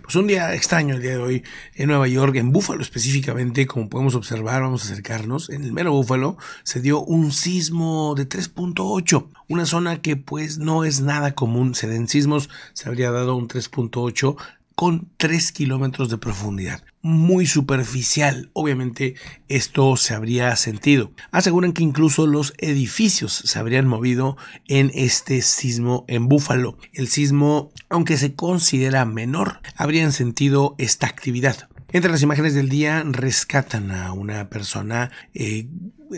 pues un día extraño el día de hoy en Nueva York, en Búfalo específicamente, como podemos observar, vamos a acercarnos, en el mero Búfalo se dio un sismo de 3.8, una zona que pues no es nada común, se den sismos, se habría dado un 3.8, con 3 kilómetros de profundidad. Muy superficial, obviamente esto se habría sentido. Aseguran que incluso los edificios se habrían movido en este sismo en Búfalo. El sismo, aunque se considera menor, habrían sentido esta actividad. Entre las imágenes del día rescatan a una persona, eh,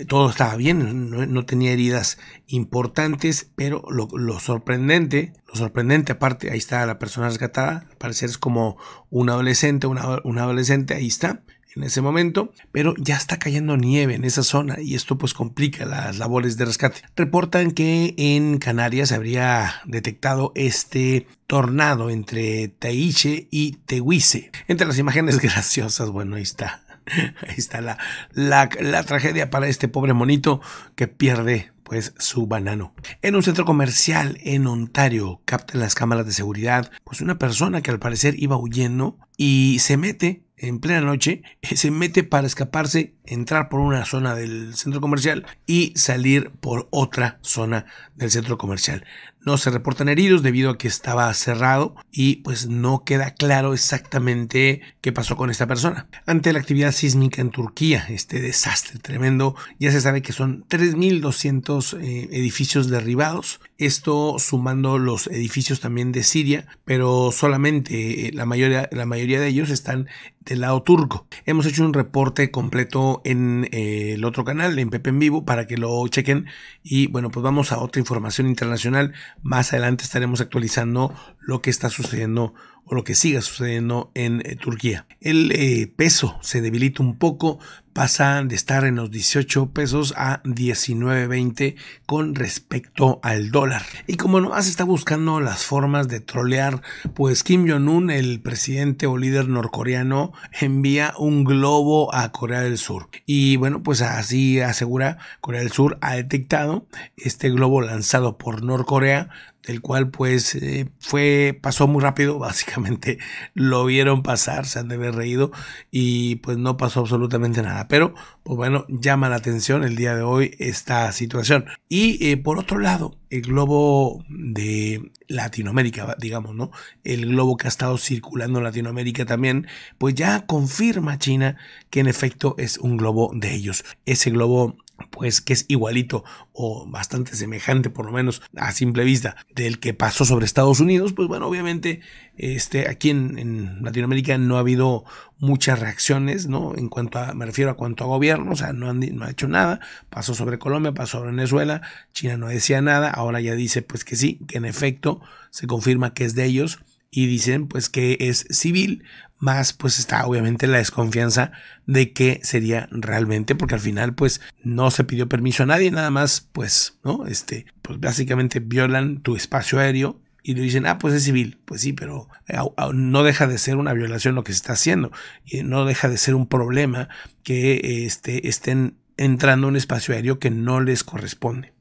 todo estaba bien, no, tenía heridas importantes, pero lo, sorprendente, lo sorprendente aparte, ahí está la persona rescatada, al parecer es como un adolescente, una, un adolescente, ahí está, en ese momento, pero ya está cayendo nieve en esa zona y esto pues complica las labores de rescate. Reportan que en Canarias se habría detectado este tornado entre Taiche y Tehuice. Entre las imágenes graciosas, bueno, ahí está. Ahí está la, la, tragedia para este pobre monito que pierde pues su banano. En un centro comercial en Ontario captan las cámaras de seguridad pues una persona que al parecer iba huyendo y se mete en plena noche, eh, se mete para escaparse entrar por una zona del centro comercial y salir por otra zona del centro comercial. No se reportan heridos debido a que estaba cerrado y pues no queda claro exactamente qué pasó con esta persona. Ante la actividad sísmica en Turquía, este desastre tremendo, ya se sabe que son 3.200 eh, edificios derribados. Esto sumando los edificios también de Siria, pero solamente eh, la mayoría, la mayoría de ellos están del lado turco. Hemos hecho un reporte completo en eh, el otro canal, en Pepe en Vivo, para que lo chequen. Y bueno, pues vamos a otra información internacional. Más adelante estaremos actualizando lo que está sucediendo o lo que siga sucediendo en eh, Turquía. El eh, peso se debilita un poco, pasa de estar en los 18 pesos a 19.20 con respecto al dólar. Y como nomás está buscando las formas de trolear, pues Kim Jong-un, el presidente o líder norcoreano, envía un globo a Corea del Sur. Y bueno, pues así asegura Corea del Sur ha detectado este globo lanzado por Norcorea el cual pues eh, fue, pasó muy rápido, básicamente lo vieron pasar, se han de haber reído y pues no pasó absolutamente nada. Pero pues bueno, llama la atención el día de hoy esta situación. Y eh, por otro lado, el globo de Latinoamérica, digamos, ¿no? El globo que ha estado circulando en Latinoamérica también, pues ya confirma China que en efecto es un globo de ellos. Ese globo pues que es igualito o bastante semejante por lo menos a simple vista del que pasó sobre Estados Unidos, pues bueno, obviamente este, aquí en, Latinoamérica no ha habido muchas reacciones, ¿no? En cuanto a, me refiero a cuanto a gobierno, o sea, no han no ha hecho nada, pasó sobre Colombia, pasó sobre Venezuela, China no decía nada, ahora ya dice pues que sí, que en efecto se confirma que es de ellos, y dicen pues que es civil, más pues está obviamente la desconfianza de que sería realmente, porque al final pues no se pidió permiso a nadie, nada más pues, ¿no? Este, pues básicamente violan tu espacio aéreo y le dicen, ah, pues es civil. Pues sí, pero eh, no deja de ser una violación lo que se está haciendo. Y no deja de ser un problema que este, estén entrando a un espacio aéreo que no les corresponde.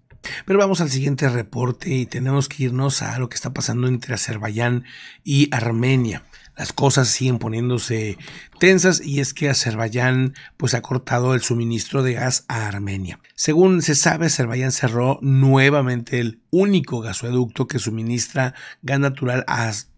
Pero vamos al siguiente reporte y tenemos que irnos a lo que está pasando entre Azerbaiyán y Armenia. Las cosas siguen poniéndose tensas y es que Azerbaiyán pues ha cortado el suministro de gas a Armenia. Según se sabe, Azerbaiyán cerró nuevamente el único gasoducto que suministra gas natural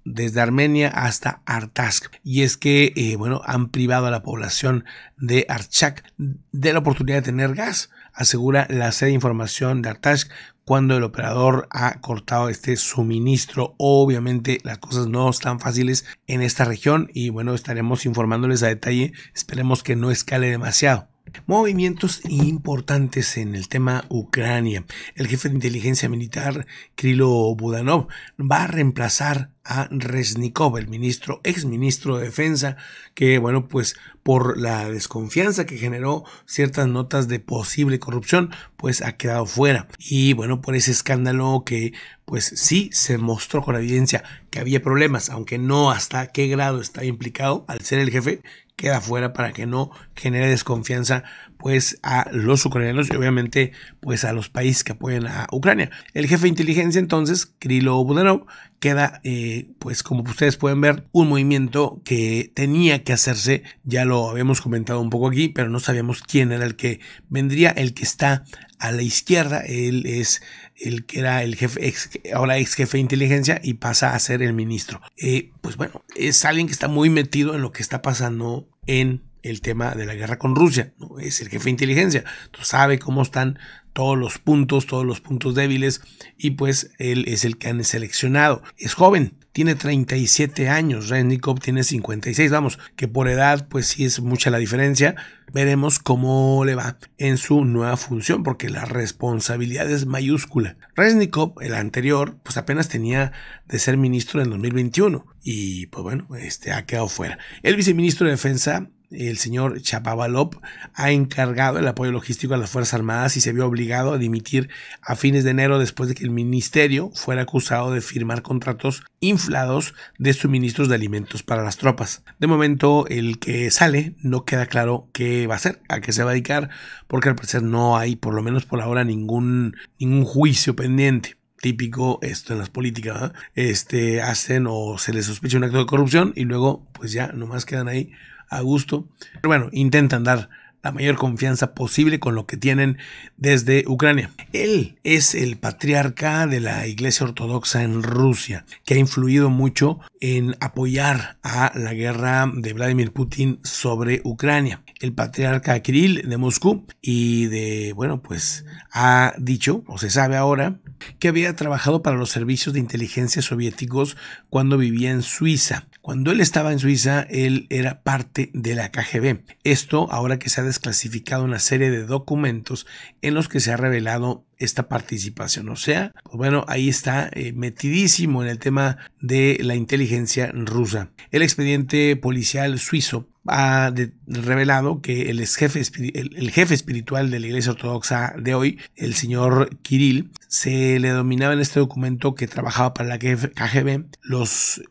desde Armenia hasta Artask. Y es que, eh, bueno, han privado a la población de Archak de la oportunidad de tener gas asegura la sede de información de Artash cuando el operador ha cortado este suministro. Obviamente las cosas no están fáciles en esta región y bueno, estaremos informándoles a detalle. Esperemos que no escale demasiado. Movimientos importantes en el tema Ucrania. El jefe de inteligencia militar, Krilo Budanov, va a reemplazar a Resnikov, el ministro, exministro de Defensa, que, bueno, pues por la desconfianza que generó ciertas notas de posible corrupción, pues ha quedado fuera. Y, bueno, por ese escándalo que pues sí se mostró con evidencia que había problemas, aunque no hasta qué grado está implicado al ser el jefe, queda fuera para que no genere desconfianza pues a los ucranianos y obviamente pues a los países que apoyan a Ucrania. El jefe de inteligencia entonces, krilo Budenov queda eh, pues como ustedes pueden ver un movimiento que tenía que hacerse, ya lo habíamos comentado un poco aquí, pero no sabíamos quién era el que vendría, el que está a la izquierda. Él es el que era el jefe, ahora ex jefe de inteligencia y pasa a ser el ministro. Eh, pues bueno, es alguien que está muy metido en lo que está pasando en el tema de la guerra con Rusia, es el jefe de inteligencia, tú sabe cómo están todos los puntos, todos los puntos débiles y pues él es el que han seleccionado. Es joven, tiene 37 años, Reznikov tiene 56, vamos, que por edad pues sí es mucha la diferencia. Veremos cómo le va en su nueva función porque la responsabilidad es mayúscula. Resnikov, el anterior, pues apenas tenía de ser ministro en 2021 y pues bueno, este ha quedado fuera. El viceministro de Defensa el señor Chapavalop ha encargado el apoyo logístico a las Fuerzas Armadas y se vio obligado a dimitir a fines de enero después de que el ministerio fuera acusado de firmar contratos inflados de suministros de alimentos para las tropas. De momento, el que sale no queda claro qué va a hacer, a qué se va a dedicar, porque al parecer no hay, por lo menos por ahora, ningún, ningún juicio pendiente típico esto en las políticas, este hacen o se les sospecha un acto de corrupción y luego pues ya nomás quedan ahí a gusto. Pero bueno, intentan dar la mayor confianza posible con lo que tienen desde Ucrania. Él es el patriarca de la Iglesia Ortodoxa en Rusia, que ha influido mucho en apoyar a la guerra de Vladimir Putin sobre Ucrania. El patriarca Kirill de Moscú y de, bueno, pues ha dicho, o se sabe ahora, que había trabajado para los servicios de inteligencia soviéticos cuando vivía en Suiza. Cuando él estaba en Suiza, él era parte de la KGB. Esto ahora que se ha clasificado una serie de documentos en los que se ha revelado esta participación. O sea, pues bueno, ahí está eh, metidísimo en el tema de la inteligencia rusa. El expediente policial suizo ha revelado que el jefe, el, jefe espiritual de la Iglesia Ortodoxa de hoy, el señor Kirill, se le dominaba en este documento que trabajaba para la KGB los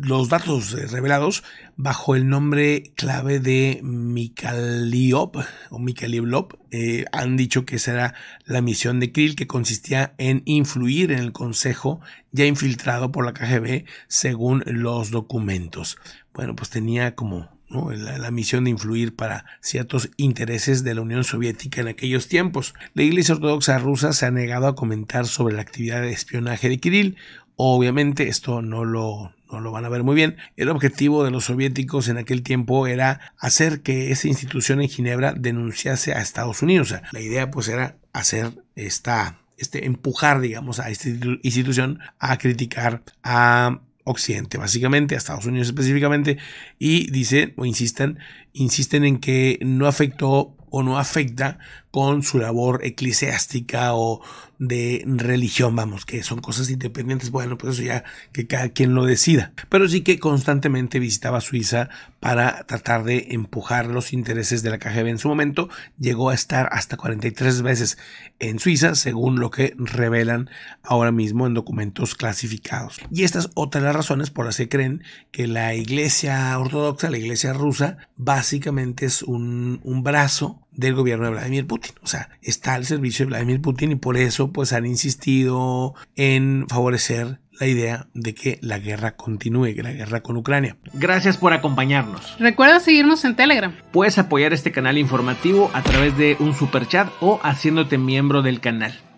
los datos eh, revelados bajo el nombre clave de Mikaliop o Mikaliblop eh, han dicho que será la misión de Krill que consistía en influir en el consejo ya infiltrado por la KGB según los documentos. Bueno, pues tenía como La, la, misión de influir para ciertos intereses de la Unión Soviética en aquellos tiempos. La Iglesia Ortodoxa rusa se ha negado a comentar sobre la actividad de espionaje de Kirill. Obviamente esto no lo, lo van a ver muy bien, el objetivo de los soviéticos en aquel tiempo era hacer que esa institución en Ginebra denunciase a Estados Unidos. la idea pues era hacer esta, este empujar, digamos, a esta institución a criticar a Occidente, básicamente, a Estados Unidos específicamente, y dice, o insisten, insisten en que no afectó o no afecta con su labor eclesiástica o de religión, vamos, que son cosas independientes, bueno, pues eso ya que cada quien lo decida, pero sí que constantemente visitaba Suiza para tratar de empujar los intereses de la KGB en su momento, llegó a estar hasta 43 veces en Suiza, según lo que revelan ahora mismo en documentos clasificados. Y estas otras las razones por las que creen que la iglesia ortodoxa, la iglesia rusa, básicamente es un, un brazo del gobierno de Vladimir Putin. O sea, está al servicio de Vladimir Putin y por eso pues han insistido en favorecer la idea de que la guerra continúe, que la guerra con Ucrania. Gracias por acompañarnos. Recuerda seguirnos en Telegram. Puedes apoyar este canal informativo a través de un super chat o haciéndote miembro del canal.